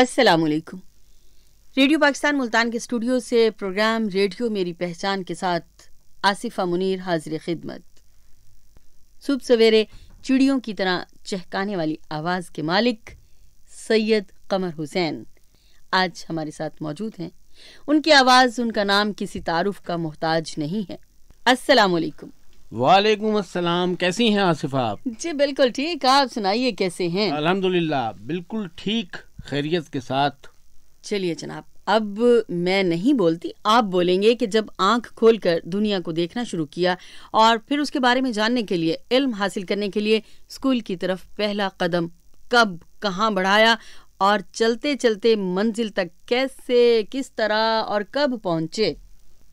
असलकुम रेडियो पाकिस्तान मुल्तान के स्टूडियो से प्रोग्राम रेडियो मेरी पहचान के साथ आसिफा मुनीर हाजिर खिदमत सुबह सवेरे चिड़ियों की तरह चहकाने वाली आवाज़ के मालिक सैयद कमर हुसैन आज हमारे साथ मौजूद हैं उनकी आवाज़ उनका नाम किसी तारुफ का मोहताज नहीं है असलकुम वालेकुम अस्सलाम कैसी हैं आसिफा आप जी बिल्कुल ठीक आप सुनाइए कैसे हैं अल्हम्दुलिल्लाह बिल्कुल ठीक खैरियत के साथ चलिए जनाब अब मैं नहीं बोलती आप बोलेंगे कि जब आंख खोलकर दुनिया को देखना शुरू किया और फिर उसके बारे में जानने के लिए इल्म हासिल करने के लिए स्कूल की तरफ पहला कदम कब कहाँ बढ़ाया और चलते चलते मंजिल तक कैसे किस तरह और कब पहुँचे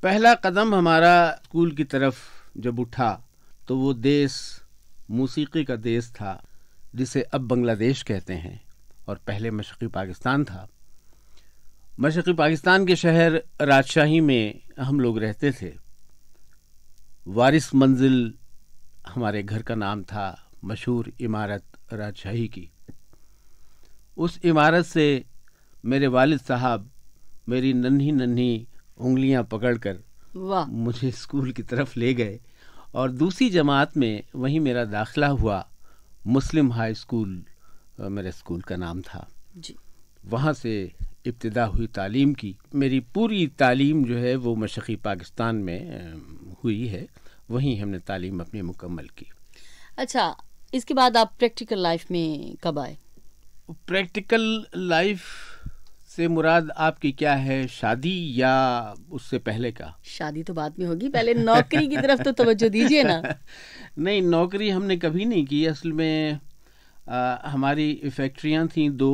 पहला कदम हमारा स्कूल की तरफ जब उठा तो वो देश मौसीकी का देश था जिसे अब बांग्लादेश कहते हैं और पहले मशरक़ी पाकिस्तान था मशरक़ी पाकिस्तान के शहर राजशाही में हम लोग रहते थे वारिस मंजिल हमारे घर का नाम था मशहूर इमारत राजशाही की उस इमारत से मेरे वालिद साहब मेरी नन्ही नन्ही उंगलियां पकड़कर मुझे स्कूल की तरफ ले गए और दूसरी जमात में वहीं मेरा दाखिला हुआ मुस्लिम हाई स्कूल मेरे स्कूल का नाम था जी वहाँ से इब्तदा हुई तालीम की मेरी पूरी तालीम जो है वो मशी पाकिस्तान में हुई है वहीं हमने तालीम अपनी मुकम्मल की अच्छा इसके बाद आप प्रैक्टिकल लाइफ में कब आए प्रैक्टिकल लाइफ से मुराद आपकी क्या है शादी या उससे पहले का शादी तो बाद में होगी पहले नौकरी की तरफ तो तवज्जो दीजिए ना नहीं नौकरी हमने कभी नहीं की असल में आ, हमारी फैक्ट्रियाँ थीं दो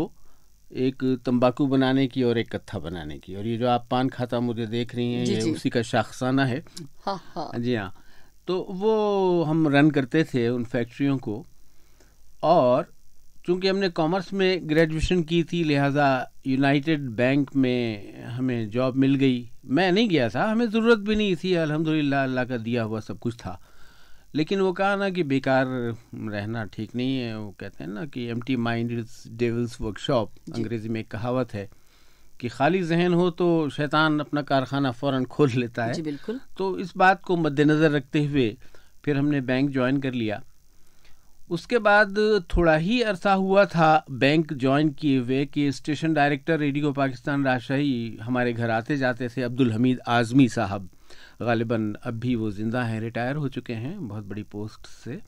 एक तंबाकू बनाने की और एक कत्था बनाने की और ये जो आप पान खाता मुझे देख रही हैं ये जी। उसी का शाखसाना है हाँ, हाँ। जी हाँ तो वो हम रन करते थे उन फैक्ट्रियों को और चूंकि हमने कॉमर्स में ग्रेजुएशन की थी लिहाजा यूनाइटेड बैंक में हमें जॉब मिल गई मैं नहीं गया था हमें ज़रूरत भी नहीं थी अलहमदिल्ला अल्लाह का दिया हुआ सब कुछ था लेकिन वो कहा ना कि बेकार रहना ठीक नहीं है वो कहते हैं ना कि empty mind devil's workshop अंग्रेज़ी में एक कहावत है कि खाली जहन हो तो शैतान अपना कारखाना फ़ौर खोल लेता है जी बिल्कुल तो इस बात को मद्देनज़र रखते हुए फिर हमने बैंक ज्वाइन कर लिया उसके बाद थोड़ा ही अरसा हुआ था बैंक ज्वाइन किए हुए कि स्टेशन डायरेक्टर रेडियो पाकिस्तान राजशाही हमारे घर आते जाते थे अब्दुल हमीद आज़मी साहब गालिबा अब भी वो ज़िंदा हैं रिटायर हो चुके हैं बहुत बड़ी पोस्ट से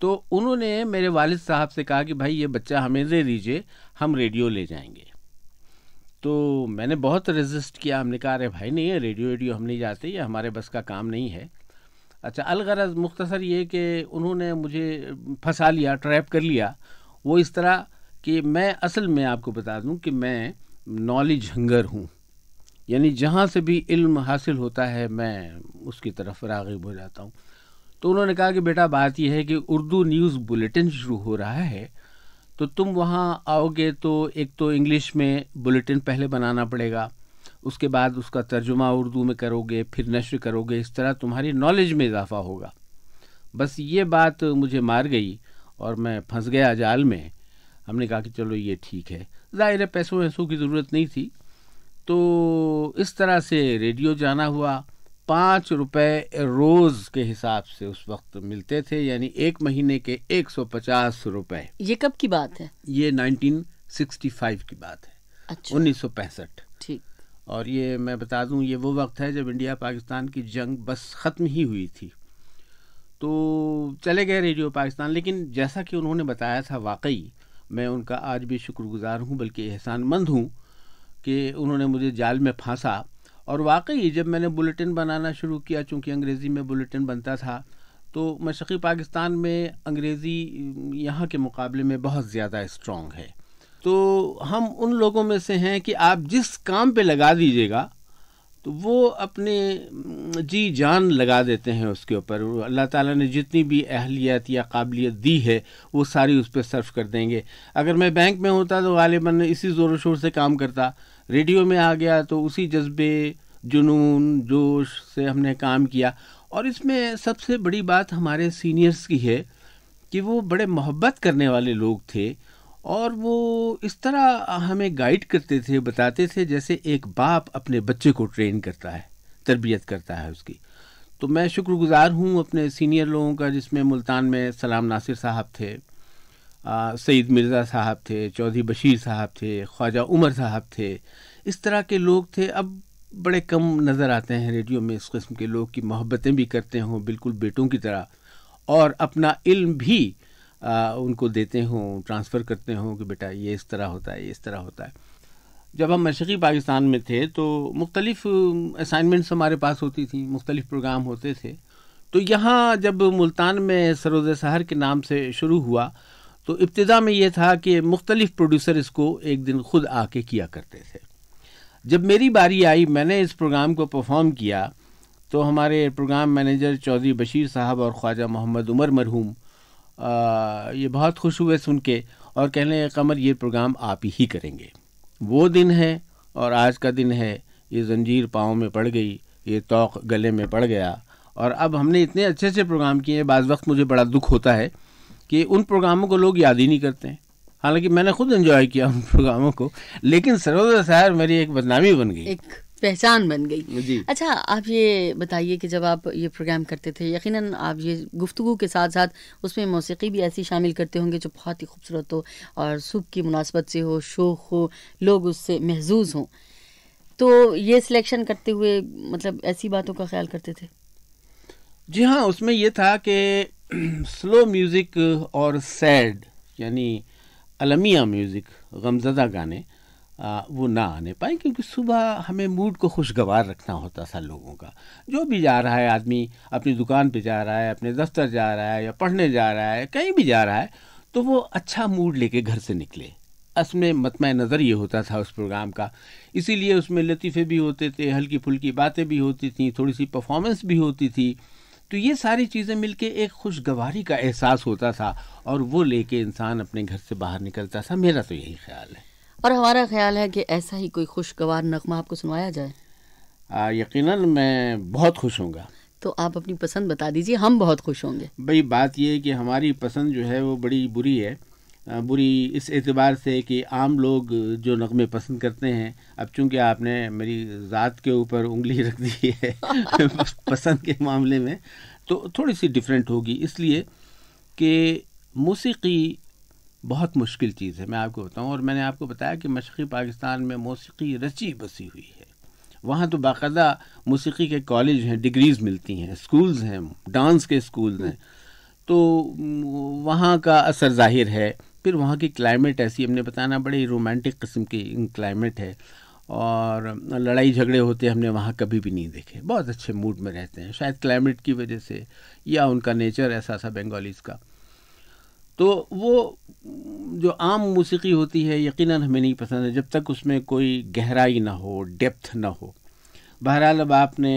तो उन्होंने मेरे वालिद साहब से कहा कि भाई ये बच्चा हमें दे दीजिए हम रेडियो ले जाएंगे तो मैंने बहुत रेजिस्ट किया हमने कहा अरे भाई नहीं है रेडियो वेडियो हम नहीं जाते ये हमारे बस का काम नहीं है अच्छा अलगरज मुख्तसर ये कि उन्होंने मुझे फंसा लिया ट्रैप कर लिया वो इस तरह कि मैं असल में आपको बता दूं कि मैं नॉलेज हंगर हूँ यानी जहाँ से भी इल्म हासिल होता है मैं उसकी तरफ रागब हो जाता हूँ तो उन्होंने कहा कि बेटा बात यह है कि उर्दू न्यूज़ बुलेटिन शुरू हो रहा है तो तुम वहाँ आओगे तो एक तो इंग्लिश में बुलेटिन पहले बनाना पड़ेगा उसके बाद उसका तर्जुमा उर्दू में करोगे फिर नशर करोगे इस तरह तुम्हारी नॉलेज में इजाफा होगा बस ये बात मुझे मार गई और मैं फंस गया जाल में हमने कहा कि चलो ये ठीक है ज़ाहिर है पैसों वैसों की ज़रूरत नहीं थी तो इस तरह से रेडियो जाना हुआ पाँच रुपये रोज़ के हिसाब से उस वक्त मिलते थे यानी एक महीने के एक सौ पचास रुपये ये कब की बात है ये नाइनटीन सिक्सटी फाइव की बात है अच्छा। उन्नीस सौ पैंसठ ठीक और ये मैं बता दूं ये वो वक्त है जब इंडिया पाकिस्तान की जंग बस ख़त्म ही हुई थी तो चले गए रेडियो पाकिस्तान लेकिन जैसा कि उन्होंने बताया था वाकई मैं उनका आज भी शुक्रगुजार हूँ बल्कि एहसानमंद हूँ कि उन्होंने मुझे जाल में फांसा और वाकई जब मैंने बुलेटिन बनाना शुरू किया चूँकि अंग्रेज़ी में बुलेटिन बनता था तो मशक़ी पाकिस्तान में अंग्रेज़ी यहाँ के मुकाबले में बहुत ज़्यादा स्ट्रॉन्ग है तो हम उन लोगों में से हैं कि आप जिस काम पे लगा दीजिएगा तो वो अपने जी जान लगा देते हैं उसके ऊपर अल्लाह ताला ने जितनी भी अहलियत या काबिलियत दी है वो सारी उस पर सर्फ कर देंगे अगर मैं बैंक में होता तो गालिबा इसी ज़ोर शोर से काम करता रेडियो में आ गया तो उसी जज्बे जुनून जोश से हमने काम किया और इसमें सबसे बड़ी बात हमारे सीनियर्स की है कि वो बड़े मोहब्बत करने वाले लोग थे और वो इस तरह हमें गाइड करते थे बताते थे जैसे एक बाप अपने बच्चे को ट्रेन करता है तरबियत करता है उसकी तो मैं शुक्रगुज़ार हूँ अपने सीनियर लोगों का जिसमें मुल्तान में सलाम नासिर साहब थे सईद मिर्ज़ा साहब थे चौधरी बशीर साहब थे ख्वाजा उमर साहब थे इस तरह के लोग थे अब बड़े कम नज़र आते हैं रेडियो में इस किस्म के लोग की मोहब्बतें भी करते हों बिल्कुल बेटों की तरह और अपना इल्म भी आ, उनको देते हों ट्रांसफ़र करते हों कि बेटा ये इस तरह होता है ये इस तरह होता है जब हम मशरक़ी पाकिस्तान में थे तो मुख्तलिफ़ असाइनमेंट्स हमारे पास होती थी मुख्तलिफ़ प्रोग्राम होते थे तो यहाँ जब मुल्तान में सरोज सहर के नाम से शुरू हुआ तो इब्तदा में यह था कि मुख्तलिफ़ प्रोड्यूसर इसको एक दिन ख़ुद आके किया करते थे जब मेरी बारी आई मैंने इस प्रोग्राम को परफॉर्म किया तो हमारे प्रोग्राम मैनेजर चौधरी बशीर साहब और ख्वाजा मोहम्मद उमर मरहूम ये बहुत खुश हुए सुन के और कहने लगे कमर ये प्रोग्राम आप ही करेंगे वो दिन है और आज का दिन है ये जंजीर पाँव में पड़ गई ये तोक गले में पड़ गया और अब हमने इतने अच्छे अच्छे प्रोग्राम किए हैं बाज़ वक्त मुझे बड़ा दुख होता है कि उन प्रोग्रामों को लोग याद ही नहीं करते हैं हालांकि मैंने खुद एंजॉय किया उन प्रोग्रामों को लेकिन सरोदा शहर मेरी एक बदनामी बन गई एक पहचान बन गई अच्छा आप ये बताइए कि जब आप ये प्रोग्राम करते थे यकीनन आप ये गुफ्तु के साथ साथ उसमें मौसीकी भी ऐसी शामिल करते होंगे जो बहुत ही खूबसूरत हो और सुख की मुनासबत से हो शौक़ हो लोग उससे महजूज हों तो ये सिलेक्शन करते हुए मतलब ऐसी बातों का ख्याल करते थे जी हाँ उसमें यह था कि स्लो म्यूज़िक और सैड यानी अलमिया म्यूज़िक गमजदा गाने आ, वो ना आने पाए क्योंकि सुबह हमें मूड को खुशगवार रखना होता था लोगों का जो भी जा रहा है आदमी अपनी दुकान पे जा रहा है अपने दफ्तर जा रहा है या पढ़ने जा रहा है कहीं भी जा रहा है तो वो अच्छा मूड लेके घर से निकले में मतम नज़र ये होता था उस प्रोग्राम का इसीलिए उसमें लतीफ़े भी होते थे हल्की फुल्की बातें भी होती थी थोड़ी सी परफॉर्मेंस भी होती थी तो ये सारी चीज़ें मिलके एक खुशगवारी का एहसास होता था और वो लेके इंसान अपने घर से बाहर निकलता था मेरा तो यही ख्याल है और हमारा ख्याल है कि ऐसा ही कोई खुशगवार नगमा आपको सुनवाया जाए आ, यकीनन मैं बहुत खुश हूँ तो आप अपनी पसंद बता दीजिए हम बहुत खुश होंगे भाई बात यह है कि हमारी पसंद जो है वो बड़ी बुरी है बुरी इस एतबार से कि आम लोग जो नगमे पसंद करते हैं अब चूंकि आपने मेरी ज़ात के ऊपर उंगली रख दी है पसंद के मामले में तो थोड़ी सी डिफरेंट होगी इसलिए कि मौसीकी बहुत मुश्किल चीज़ है मैं आपको बताऊँ और मैंने आपको बताया कि मशरक़ी पाकिस्तान में मौसीकी रची बसी हुई है वहाँ तो बाकायदा मौसीकी के कॉलेज हैं डिग्रीज़ मिलती हैं स्कूल्स हैं डांस के स्कूल्स हैं तो वहाँ का असर ज़ाहिर है फिर वहाँ की क्लाइमेट ऐसी हमने बताना बड़ी रोमांटिक किस्म की क्लाइमेट है और लड़ाई झगड़े होते हमने वहाँ कभी भी नहीं देखे बहुत अच्छे मूड में रहते हैं शायद क्लाइमेट की वजह से या उनका नेचर ऐसा था बंगालीज़ का तो वो जो आम मौसीकी होती है यकीनन हमें नहीं पसंद है जब तक उसमें कोई गहराई ना हो डेप्थ ना हो बहरहाल अब आपने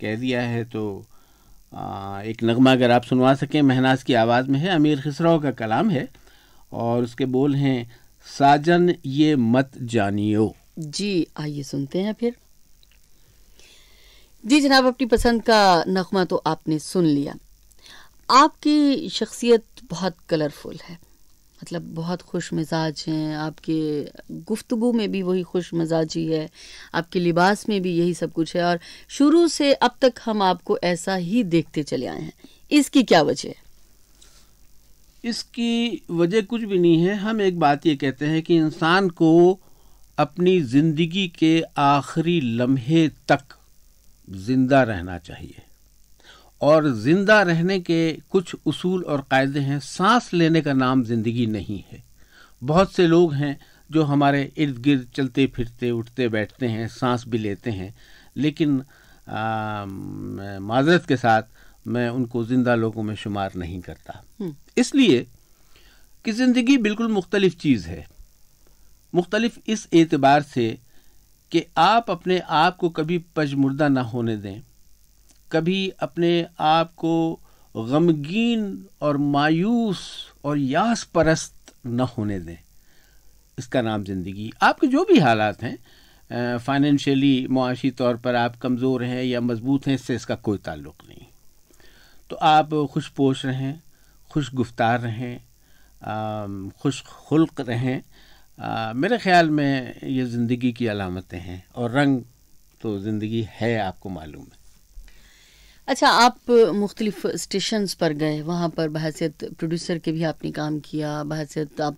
कह दिया है तो आ, एक नगमा अगर आप सुनवा सकें महनाज की आवाज़ में है अमीर खसराव का कलाम है और उसके बोल हैं साजन ये मत जानियो जी आइए सुनते हैं फिर जी जनाब अपनी पसंद का नगमा तो आपने सुन लिया आपकी शख्सियत बहुत कलरफुल है मतलब बहुत खुश मिजाज हैं आपके गुफ्तगु में भी वही खुश मिजाजी है आपके लिबास में भी यही सब कुछ है और शुरू से अब तक हम आपको ऐसा ही देखते चले आए हैं इसकी क्या वजह है इसकी वजह कुछ भी नहीं है हम एक बात ये कहते हैं कि इंसान को अपनी ज़िंदगी के आखिरी लम्हे तक ज़िंदा रहना चाहिए और ज़िंदा रहने के कुछ उसूल और कायदे हैं सांस लेने का नाम ज़िंदगी नहीं है बहुत से लोग हैं जो हमारे इर्द गिर्द चलते फिरते उठते बैठते हैं सांस भी लेते हैं लेकिन माजरत के साथ मैं उनको ज़िंदा लोगों में शुमार नहीं करता हम्म। इसलिए कि ज़िंदगी बिल्कुल मुख्तलिफ चीज़ है मुख्तलिफ इस एतबार से कि आप अपने आप को कभी पजमुर्दा ना होने दें कभी अपने आप को गमगीन और मायूस और यास परस्त न होने दें इसका नाम ज़िंदगी आपके जो भी हालात हैं फाइनेंशियली मुआशी तौर पर आप कमज़ोर हैं या मजबूत हैं इससे इसका कोई ताल्लुक नहीं तो आप खुश पोश रहें खुश गुफ्तार रहें खुश खुल्क रहें मेरे ख्याल में ये ज़िंदगी की अलामतें हैं और रंग तो ज़िंदगी है आपको मालूम है अच्छा आप मुख्तलिफ स्टेशन पर गए वहाँ पर बहसीत प्रोड्यूसर के भी आपने काम किया बहसीत आप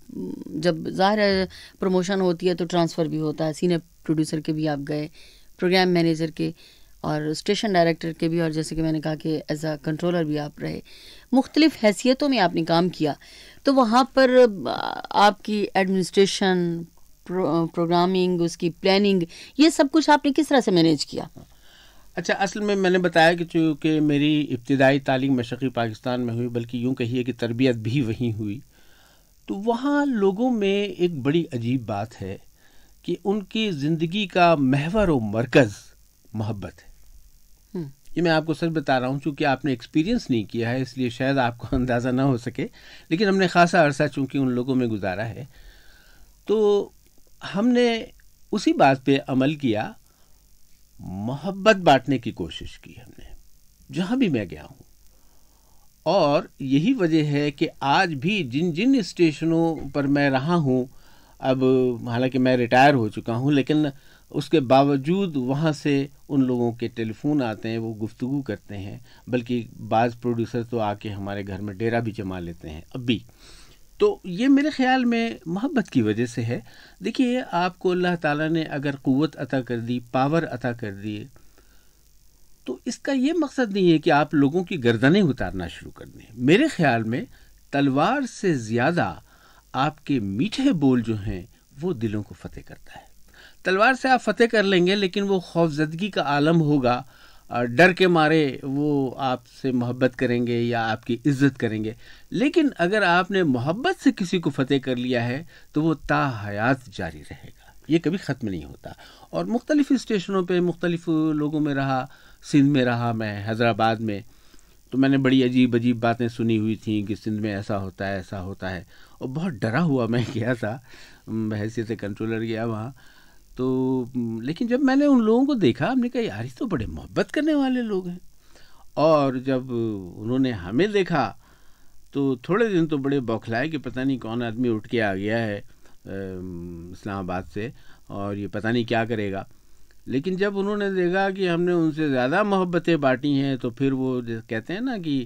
जब ज़ाहिर है प्रमोशन होती है तो ट्रांसफ़र भी होता है सीनियर प्रोड्यूसर के भी आप गए प्रोग्राम मैनेजर के और स्टेशन डायरेक्टर के भी और जैसे कि मैंने कहा कि एज आ कंट्रोलर भी आप रहे मुख्तलिफ हैसियतों में आपने काम किया तो वहाँ पर आपकी एडमिनिस्ट्रेशन प्रो, प्रोग्रामिंग उसकी प्लानिंग ये सब कुछ आपने किस तरह से मैनेज किया अच्छा असल में मैंने बताया कि चूँकि मेरी इब्तदाई तालीम मशक़ी पाकिस्तान में हुई बल्कि यूँ कही है कि तरबियत भी वहीं हुई तो वहाँ लोगों में एक बड़ी अजीब बात है कि उनकी ज़िंदगी का महवर व मरकज़ मोहब्बत है हम्म। ये मैं आपको सच बता रहा हूँ चूँकि आपने एक्सपीरियंस नहीं किया है इसलिए शायद आपको अंदाज़ा ना हो सके लेकिन हमने खासा अरसा चूँकि उन लोगों में गुजारा है तो हमने उसी बात पर अमल किया मोहब्बत बांटने की कोशिश की हमने जहां भी मैं गया हूं और यही वजह है कि आज भी जिन जिन स्टेशनों पर मैं रहा हूं अब हालांकि मैं रिटायर हो चुका हूं लेकिन उसके बावजूद वहाँ से उन लोगों के टेलीफोन आते हैं वो गुफ्तु करते हैं बल्कि बाज़ प्रोड्यूसर तो आके हमारे घर में डेरा भी जमा लेते हैं अब भी तो ये मेरे ख्याल में मोहब्बत की वजह से है देखिए आपको अल्लाह ताला ने अगर क़वत अता कर दी पावर अता कर दिए तो इसका ये मकसद नहीं है कि आप लोगों की गर्दनें उतारना शुरू कर दें मेरे ख्याल में तलवार से ज़्यादा आपके मीठे बोल जो हैं वो दिलों को फतेह करता है तलवार से आप फतेह कर लेंगे लेकिन वो खौफजदगी का आलम होगा डर के मारे वो आपसे मोहब्बत करेंगे या आपकी इज्जत करेंगे लेकिन अगर आपने मोहब्बत से किसी को फतेह कर लिया है तो वो ता हयात जारी रहेगा ये कभी ख़त्म नहीं होता और मुख्तलिफ़ स्टेशनों पे मुख्तलिफ़ लोगों में रहा सिंध में रहा मैं हैदराबाद में तो मैंने बड़ी अजीब अजीब बातें सुनी हुई थी कि सिंध में ऐसा होता है ऐसा होता है और बहुत डरा हुआ मैं गया था हैसियत कंट्रोलर गया वहाँ तो लेकिन जब मैंने उन लोगों को देखा हमने कहा यार ही तो बड़े मोहब्बत करने वाले लोग हैं और जब उन्होंने हमें देखा तो थोड़े दिन तो बड़े बौखलाए कि पता नहीं कौन आदमी उठ के आ गया है इस्लामाबाद से और ये पता नहीं क्या करेगा लेकिन जब उन्होंने देखा कि हमने उनसे ज़्यादा मोहब्बतें बांटी हैं तो फिर वो कहते हैं ना कि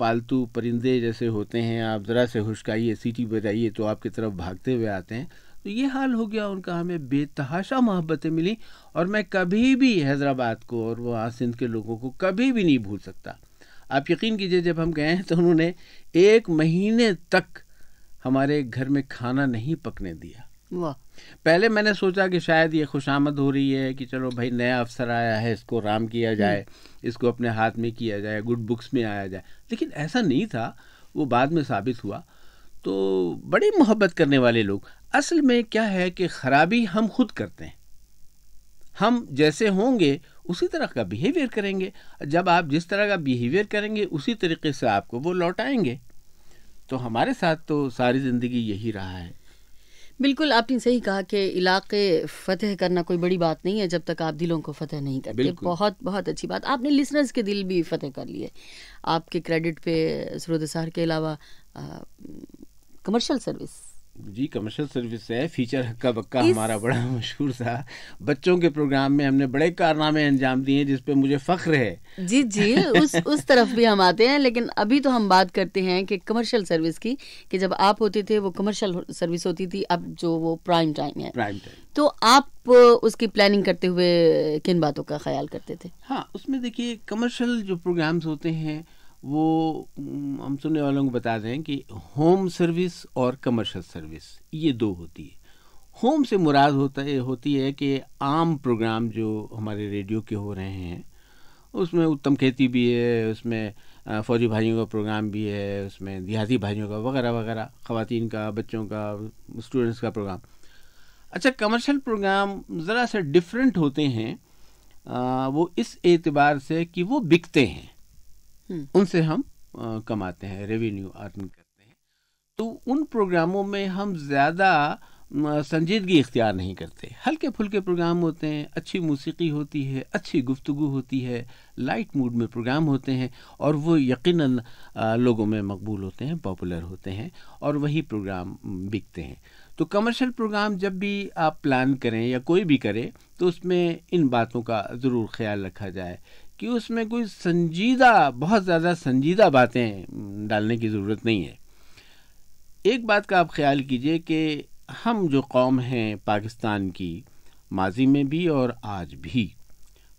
पालतू परिंदे जैसे होते हैं आप ज़रा से हुशकाइए सीटी बजाइए तो आपकी तरफ भागते हुए आते हैं तो ये हाल हो गया उनका हमें बेतहाशा मोहब्बतें मिली और मैं कभी भी हैदराबाद को और वहाँ सिंध के लोगों को कभी भी नहीं भूल सकता आप यकीन कीजिए जब हम गए तो उन्होंने एक महीने तक हमारे घर में खाना नहीं पकने दिया वाह पहले मैंने सोचा कि शायद ये खुशामद हो रही है कि चलो भाई नया अफसर आया है इसको राम किया हम्म। जाए इसको अपने हाथ में किया जाए गुड बुक्स में आया जाए लेकिन ऐसा नहीं था वो बाद में साबित हुआ तो बड़ी मोहब्बत करने वाले लोग असल में क्या है कि खराबी हम खुद करते हैं हम जैसे होंगे उसी तरह का बिहेवियर करेंगे जब आप जिस तरह का बिहेवियर करेंगे उसी तरीके से आपको वो लौटाएंगे तो हमारे साथ तो सारी ज़िंदगी यही रहा है बिल्कुल आपने सही कहा कि इलाके फतेह करना कोई बड़ी बात नहीं है जब तक आप दिलों को फतेह नहीं करते बहुत बहुत अच्छी बात आपने लिसनर्स के दिल भी फतेह कर लिए आपके क्रेडिट पे सरोदसार के अलावा कमर्शियल सर्विस जी कमर्शियल सर्विस है फीचर हक्का बक्का हमारा बड़ा मशहूर था बच्चों के प्रोग्राम में हमने बड़े कारनामे अंजाम दिए जिस पे मुझे फख्र है जी जी उस उस तरफ भी हम आते हैं लेकिन अभी तो हम बात करते हैं कि कमर्शियल सर्विस की कि जब आप होते थे वो कमर्शियल सर्विस होती थी अब जो वो प्राइम टाइम है प्राइम टाइम तो आप उसकी प्लानिंग करते हुए किन बातों का ख्याल करते थे हाँ उसमें देखिए कमर्शियल जो प्रोग्राम्स होते हैं वो हम सुनने वालों को बता दें कि होम सर्विस और कमर्शियल सर्विस ये दो होती है होम से मुराद होता है होती है कि आम प्रोग्राम जो हमारे रेडियो के हो रहे हैं उसमें उत्तम खेती भी है उसमें फौजी भाइयों का प्रोग्राम भी है उसमें देहाती भाइयों का वगैरह वगैरह ख़वान का बच्चों का स्टूडेंट्स का प्रोग्राम अच्छा कमर्शियल प्रोग्राम ज़रा सा डिफरेंट होते हैं आ, वो इस एतबार से कि वो बिकते हैं हम्म। उनसे हम आ, कमाते हैं रेवेन्यू अर्न करते हैं तो उन प्रोग्रामों में हम ज़्यादा संजीदगी इख्तियार नहीं करते हल्के फुल्के प्रोग्राम होते हैं अच्छी मौसीकी होती है अच्छी गुफ्तु होती है लाइट मूड में प्रोग्राम होते हैं और वो यकीनन लोगों में मकबूल होते हैं पॉपुलर होते हैं और वही प्रोग्राम बिकते हैं तो कमर्शियल प्रोग्राम जब भी आप प्लान करें या कोई भी करें तो उसमें इन बातों का ज़रूर ख्याल रखा जाए कि उसमें कोई संजीदा बहुत ज़्यादा संजीदा बातें डालने की ज़रूरत नहीं है एक बात का आप ख्याल कीजिए कि हम जो कौम हैं पाकिस्तान की माजी में भी और आज भी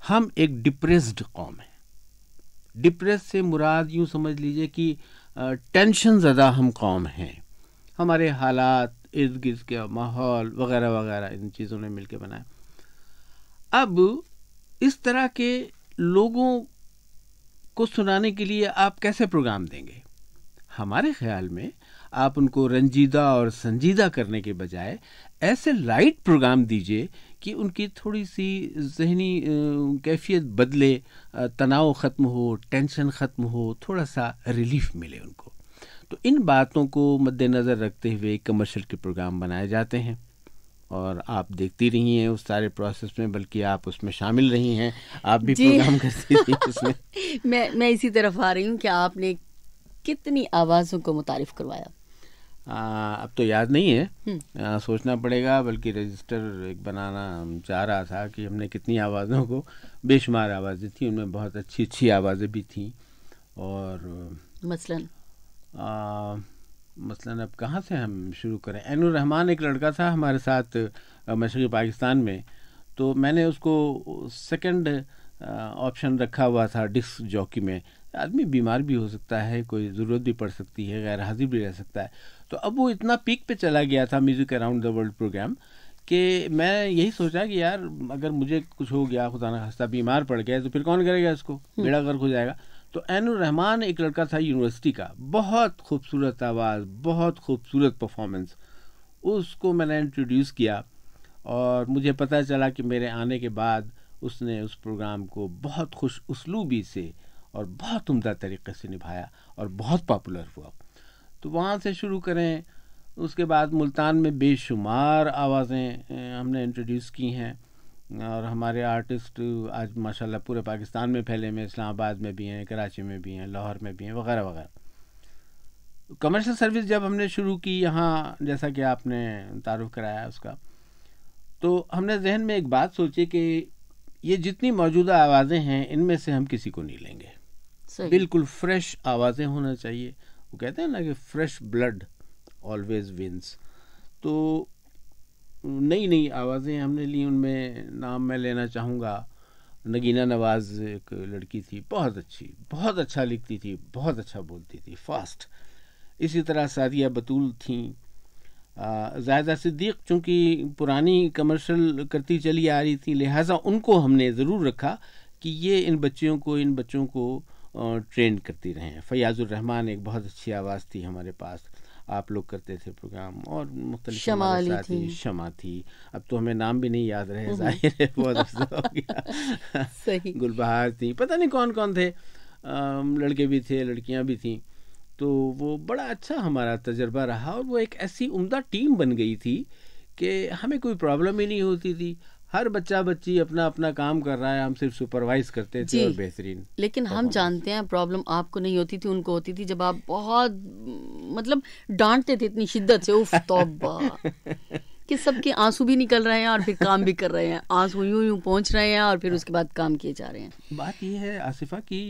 हम एक डिप्रेस्ड कौम है डिप्रेस से मुराद यूँ समझ लीजिए कि टेंशन ज़्यादा हम कौम हैं हमारे हालात इर्द गिर्द के माहौल वगैरह वगैरह इन चीज़ों ने मिलकर बनाया अब इस तरह के लोगों को सुनाने के लिए आप कैसे प्रोग्राम देंगे हमारे ख्याल में आप उनको रंजीदा और संजीदा करने के बजाय ऐसे लाइट प्रोग्राम दीजिए कि उनकी थोड़ी सी जहनी कैफियत बदले तनाव ख़त्म हो टेंशन ख़त्म हो थोड़ा सा रिलीफ मिले उनको तो इन बातों को मद्देनज़र रखते हुए कमर्शियल के प्रोग्राम बनाए जाते हैं और आप देखती रही हैं उस सारे प्रोसेस में बल्कि आप उसमें शामिल रही हैं आप भी प्रोग्राम करती थी उसमें मैं मैं इसी तरफ आ रही हूँ कि आपने कितनी आवाज़ों को मुतारफ़ करवाया आ, अब तो याद नहीं है हम्म। आ, सोचना पड़ेगा बल्कि रजिस्टर एक बनाना चाह रहा था कि हमने कितनी आवाज़ों को बेशुमार आवाज़ें थी उनमें बहुत अच्छी अच्छी आवाज़ें भी थी और मसलन आ, मसलन अब कहाँ से हम शुरू करें एनू रहमान एक लड़का था हमारे साथ मशरक़ी पाकिस्तान में तो मैंने उसको सेकंड ऑप्शन रखा हुआ था डिस्क जॉकी में आदमी बीमार भी हो सकता है कोई ज़रूरत भी पड़ सकती है गैर हाजिर भी रह सकता है तो अब वो इतना पीक पे चला गया था music around the world program कि मैं यही सोचा कि यार अगर मुझे कुछ हो गया खुदा ना खास्ता बीमार पड़ गया तो फिर कौन करेगा इसको हम्म। बेड़ा गर्क हो जाएगा तो रहमान एक लड़का था यूनिवर्सिटी का बहुत खूबसूरत आवाज़ बहुत खूबसूरत परफॉर्मेंस उसको मैंने इंट्रोड्यूस किया और मुझे पता चला कि मेरे आने के बाद उसने उस प्रोग्राम को बहुत खुश उसलूबी से और बहुत उम्दा तरीके से निभाया और बहुत पॉपुलर हुआ तो वहाँ से शुरू करें उसके बाद मुल्तान में बेशुमार आवाज़ें हमने इंट्रोड्यूस की हैं और हमारे आर्टिस्ट आज माशाल्लाह पूरे पाकिस्तान में फैले हुए इस्लामाबाद में भी हैं कराची में भी हैं लाहौर में भी हैं वगैरह वगैरह कमर्शियल सर्विस जब हमने शुरू की यहाँ जैसा कि आपने तारुफ कराया उसका तो हमने जहन में एक बात सोची कि ये जितनी मौजूदा आवाज़ें हैं इनमें से हम किसी को नहीं लेंगे बिल्कुल फ्रेश आवाज़ें होना चाहिए वो कहते हैं ना कि फ्रेश ब्लड ऑलवेज विन्स तो नई नई आवाज़ें हमने ली उनमें नाम मैं लेना चाहूँगा नगीना नवाज़ एक लड़की थी बहुत अच्छी बहुत अच्छा लिखती थी बहुत अच्छा बोलती थी फास्ट इसी तरह सादिया बतूल थी जायदा सिद्दीक चूँकि पुरानी कमर्शल करती चली आ रही थी लिहाजा उनको हमने ज़रूर रखा कि ये इन बच्चियों को इन बच्चों को ट्रेंड करती रहें फयाज़ुर रहमान एक बहुत अच्छी आवाज़ थी हमारे पास आप लोग करते थे प्रोग्राम और मुख्तलि शमाली थी शमा थी अब तो हमें नाम भी नहीं याद रहे हम्म। जाहिर है बहुत हो गया सही गुलबहार थी पता नहीं कौन कौन थे लड़के भी थे लड़कियां भी थी तो वो बड़ा अच्छा हमारा तजर्बा रहा और वो एक ऐसी उम्दा टीम बन गई थी कि हमें कोई प्रॉब्लम ही नहीं होती थी हर बच्चा बच्ची अपना अपना काम कर रहा है हम सिर्फ सुपरवाइज करते थे और बेहतरीन लेकिन हम जानते हैं प्रॉब्लम आपको नहीं होती थी उनको होती थी जब आप बहुत मतलब डांटते थे इतनी शिद्दत से उफ तौबा कि सबके आंसू भी निकल रहे हैं और फिर काम भी कर रहे हैं आंसू यूं यूं पहुंच रहे हैं और फिर उसके बाद काम किए जा रहे हैं बात यह है आसिफा की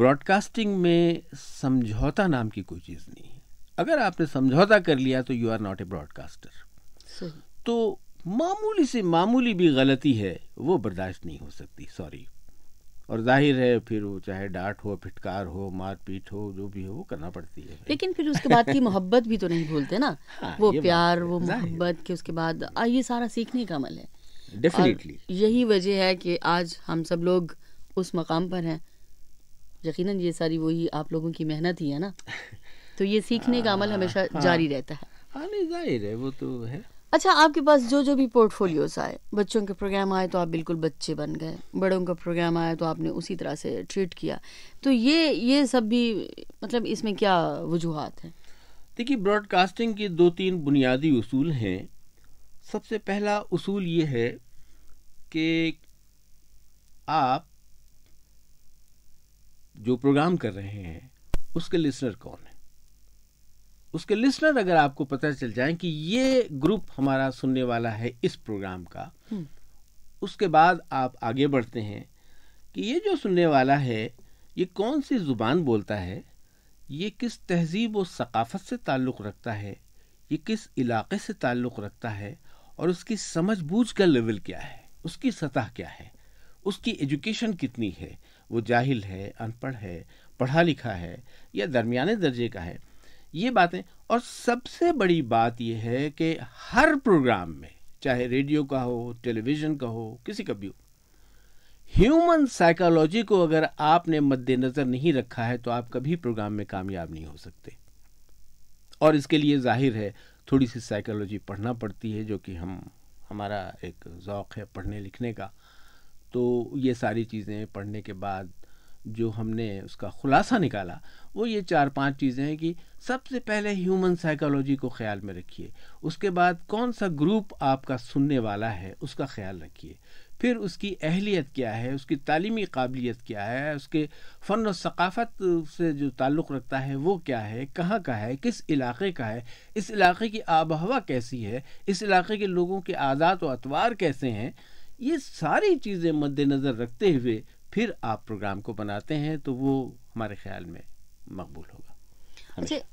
ब्रॉडकास्टिंग में समझौता नाम की कोई चीज़ नहीं है अगर आपने समझौता कर लिया तो you are not a broadcaster तो मामूली से मामूली भी गलती है वो बर्दाश्त नहीं हो सकती सॉरी और जाहिर है फिर वो चाहे डांट हो फिटकार हो मारपीट हो जो भी हो वो करना पड़ती है लेकिन फिर उसके बाद की मोहब्बत भी तो नहीं भूलते ना हाँ, वो प्यार वो मोहब्बत के उसके बाद आ, ये सारा सीखने का अमल है डेफिनेटली यही वजह है कि आज हम सब लोग उस मकाम पर हैं यकीनन ये सारी वही आप लोगों की मेहनत ही है ना तो ये सीखने का अमल हाँ, हमेशा हाँ। जारी रहता है हाँ नहीं जाहिर है वो तो है अच्छा आपके पास जो जो भी पोर्टफोलियोस आए बच्चों के प्रोग्राम आए तो आप बिल्कुल बच्चे बन गए बड़ों का प्रोग्राम आया तो आपने उसी तरह से ट्रीट किया तो ये ये सब भी मतलब इसमें क्या वजूहत है देखिए ब्रॉडकास्टिंग के दो तीन बुनियादी उसूल हैं सबसे पहला उसूल ये है कि आप जो प्रोग्राम कर रहे हैं उसके लिसनर कौन है उसके लिसनर अगर आपको पता चल जाए कि ये ग्रुप हमारा सुनने वाला है इस प्रोग्राम का हम्म। उसके बाद आप आगे बढ़ते हैं कि ये जो सुनने वाला है ये कौन सी ज़ुबान बोलता है ये किस तहजीब व सकाफ़त से ताल्लुक़ रखता है ये किस इलाके से ताल्लुक़ रखता है और उसकी समझ बूझ का लेवल क्या है उसकी सतह क्या है उसकी एजुकेशन कितनी है वो जाहिल है अनपढ़ है पढ़ा लिखा है या दरमिया दर्जे का है ये बातें और सबसे बड़ी बात यह है कि हर प्रोग्राम में चाहे रेडियो का हो टेलीविजन का हो किसी का भी हो ह्यूमन साइकोलॉजी को अगर आपने मद्देनजर नहीं रखा है तो आप कभी प्रोग्राम में कामयाब नहीं हो सकते और इसके लिए जाहिर है थोड़ी सी साइकोलॉजी पढ़ना पड़ती है जो कि हम हमारा एक ओक़ है पढ़ने लिखने का तो ये सारी चीज़ें पढ़ने के बाद जो हमने उसका खुलासा निकाला वो ये चार पांच चीज़ें हैं कि सबसे पहले ह्यूमन साइकोलॉजी को ख्याल में रखिए उसके बाद कौन सा ग्रुप आपका सुनने वाला है उसका ख्याल रखिए फिर उसकी अहलियत क्या है उसकी तालीमी काबिलियत क्या है उसके फ़न और सकाफ़त से जो ताल्लुक़ रखता है वो क्या है कहाँ का है किस इलाके का है इस इलाके की आब हवा कैसी है इस इलाके के लोगों के आदात व अतवार कैसे हैं ये सारी चीज़ें मद्दनज़र रखते हुए फिर आप प्रोग्राम को बनाते हैं तो वो हमारे ख्याल में मकबूल होगा अच्छा